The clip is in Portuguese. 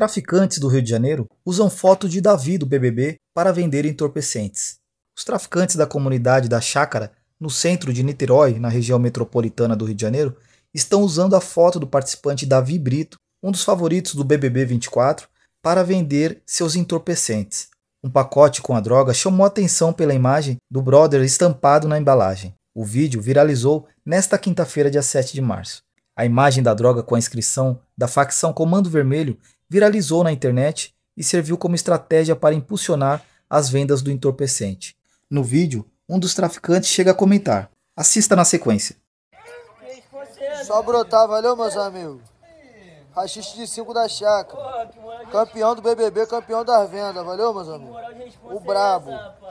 Traficantes do Rio de Janeiro usam foto de Davi do BBB para vender entorpecentes. Os traficantes da comunidade da Chácara, no centro de Niterói, na região metropolitana do Rio de Janeiro, estão usando a foto do participante Davi Brito, um dos favoritos do BBB 24, para vender seus entorpecentes. Um pacote com a droga chamou atenção pela imagem do brother estampado na embalagem. O vídeo viralizou nesta quinta-feira, dia 7 de março. A imagem da droga com a inscrição da facção Comando Vermelho viralizou na internet e serviu como estratégia para impulsionar as vendas do entorpecente. No vídeo, um dos traficantes chega a comentar. Assista na sequência. Só brotar, valeu, meus amigos. Rachiste de 5 da chácara. Campeão do BBB, campeão das vendas, valeu, meus amigos? O brabo.